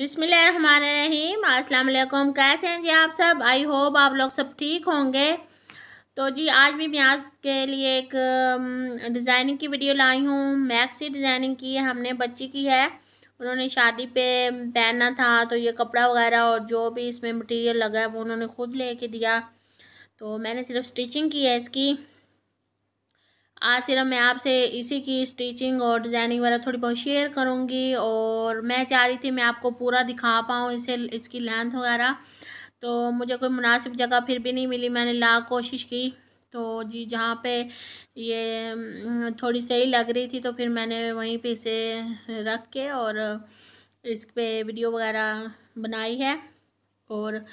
बिसमीम अस्सलाम कैसे हैं जी आप सब आई होप आप लोग सब ठीक होंगे तो जी आज भी मैं आपके लिए एक डिज़ाइनिंग की वीडियो लाई हूँ मैक्सी डिज़ाइनिंग की हमने बच्ची की है उन्होंने शादी पे पहनना था तो ये कपड़ा वगैरह और जो भी इसमें मटेरियल लगा है वो उन्होंने खुद कर दिया तो मैंने सिर्फ स्टिचिंग की है इसकी आज सिर्फ मैं आपसे इसी की स्टिचिंग और डिज़ाइनिंग वगैरह थोड़ी बहुत शेयर करूँगी और मैं चाह रही थी मैं आपको पूरा दिखा पाऊँ इसे इसकी लेंथ वगैरह तो मुझे कोई मुनासिब जगह फिर भी नहीं मिली मैंने ला कोशिश की तो जी जहाँ पे ये थोड़ी सही लग रही थी तो फिर मैंने वहीं पे इसे रख के और इस पर वीडियो वगैरह बनाई है और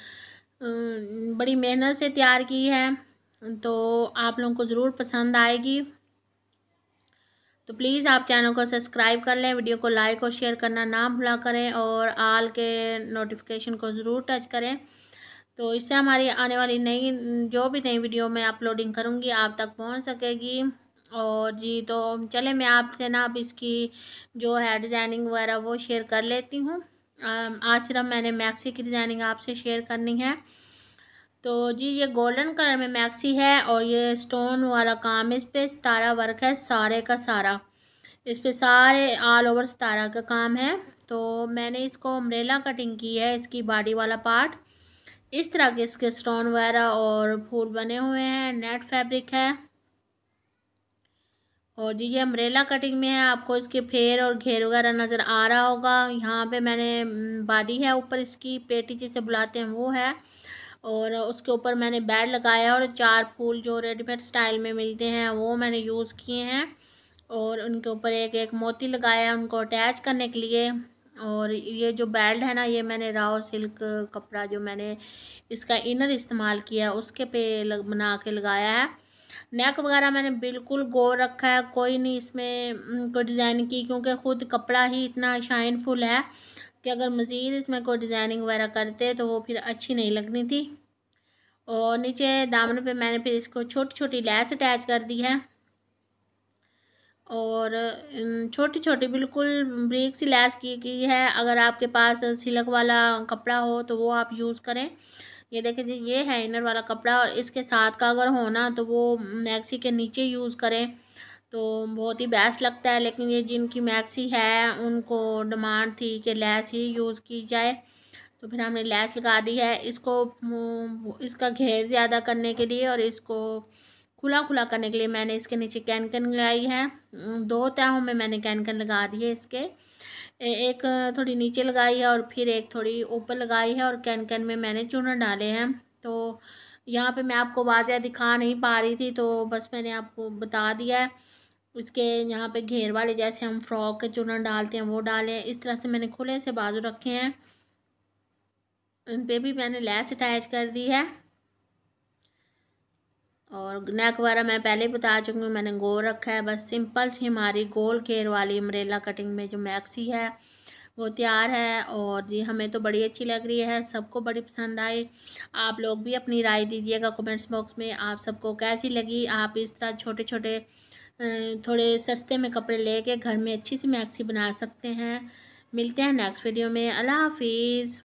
बड़ी मेहनत से तैयार की है तो आप लोगों को ज़रूर पसंद आएगी तो प्लीज़ आप चैनल को सब्सक्राइब कर लें वीडियो को लाइक और शेयर करना ना भूला करें और आल के नोटिफिकेशन को ज़रूर टच करें तो इससे हमारी आने वाली नई जो भी नई वीडियो मैं अपलोडिंग करूँगी आप तक पहुँच सकेगी और जी तो चले मैं आपसे ना अब इसकी जो है डिज़ाइनिंग वगैरह वो शेयर कर लेती हूँ आज सिर्फ मैंने मैक्सी की डिज़ाइनिंग आपसे शेयर करनी है तो जी ये गोल्डन कलर में मैक्सी है और ये स्टोन वाला काम है इस पर सतारा वर्क है सारे का सारा इस पर सारे ऑल ओवर सतारा का काम है तो मैंने इसको अम्ब्रेला कटिंग की है इसकी बॉडी वाला पार्ट इस तरह के इसके स्टोन वगैरह और फूल बने हुए हैं नेट फैब्रिक है और जी ये अम्ब्रेला कटिंग में है आपको इसके फेर और घेर वगैरह नज़र आ रहा होगा यहाँ पे मैंने बॉडी है ऊपर इसकी पेटी जिसे बुलाते हैं वो है और उसके ऊपर मैंने बेड लगाया और चार फूल जो रेडीमेड स्टाइल में मिलते हैं वो मैंने यूज़ किए हैं और उनके ऊपर एक एक मोती लगाया उनको अटैच करने के लिए और ये जो बेल्ट है ना ये मैंने राव सिल्क कपड़ा जो मैंने इसका इनर इस्तेमाल किया उसके पे लग बना के लगाया है नेक वगैरह मैंने बिल्कुल गोर रखा है कोई नहीं इसमें कोई डिज़ाइन की क्योंकि ख़ुद कपड़ा ही इतना शाइनफुल है कि अगर मज़ीद इसमें कोई डिज़ाइनिंग वगैरह करते तो वो फिर अच्छी नहीं लगनी थी और नीचे दामन पे मैंने फिर इसको छोटी छोटी लैस अटैच कर दी है और छोटी छोटी बिल्कुल ब्रीक सी लैस की गई है अगर आपके पास सिलक वाला कपड़ा हो तो वो आप यूज़ करें ये देखें जी ये है इनर वाला कपड़ा और इसके साथ का अगर होना तो वो मैक्सी के नीचे यूज़ करें तो बहुत ही बेस्ट लगता है लेकिन ये जिनकी मैक्सी है उनको डिमांड थी कि लैस ही यूज़ की जाए तो फिर हमने लैस लगा दी है इसको हम्म, इसका घेर ज़्यादा करने के लिए और इसको खुला खुला करने के लिए मैंने इसके नीचे कैनकन लगाई है हम्म, दो तहों में मैंने कैनकन लगा दी है इसके एक थोड़ी नीचे लगाई है और फिर एक थोड़ी ऊपर लगाई है और कैनकन में मैंने चूर्ण डाले हैं तो यहाँ पे मैं आपको वाजह दिखा नहीं पा रही थी तो बस मैंने आपको बता दिया है इसके यहाँ पे घेर वाले जैसे हम फ्रॉक के चुनर डालते हैं वो डालें इस तरह से मैंने खुले से बाजू रखे हैं उन पर भी मैंने लैस अटैच कर दी है और नेक वगैरह मैं पहले ही बता चुकी हूँ मैंने गोल रखा है बस सिंपल सी हमारी गोल घेर वाली अम्ब्रेला कटिंग में जो मैक्सी है वो तैयार है और जी हमें तो बड़ी अच्छी लग रही है सबको बड़ी पसंद आई आप लोग भी अपनी राय दीजिएगा कमेंट्स बॉक्स में आप सबको कैसी लगी आप इस तरह छोटे छोटे थोड़े सस्ते में कपड़े लेके घर में अच्छी सी मैक्सी बना सकते हैं मिलते हैं नेक्स्ट वीडियो में अल्लाह हाफिज़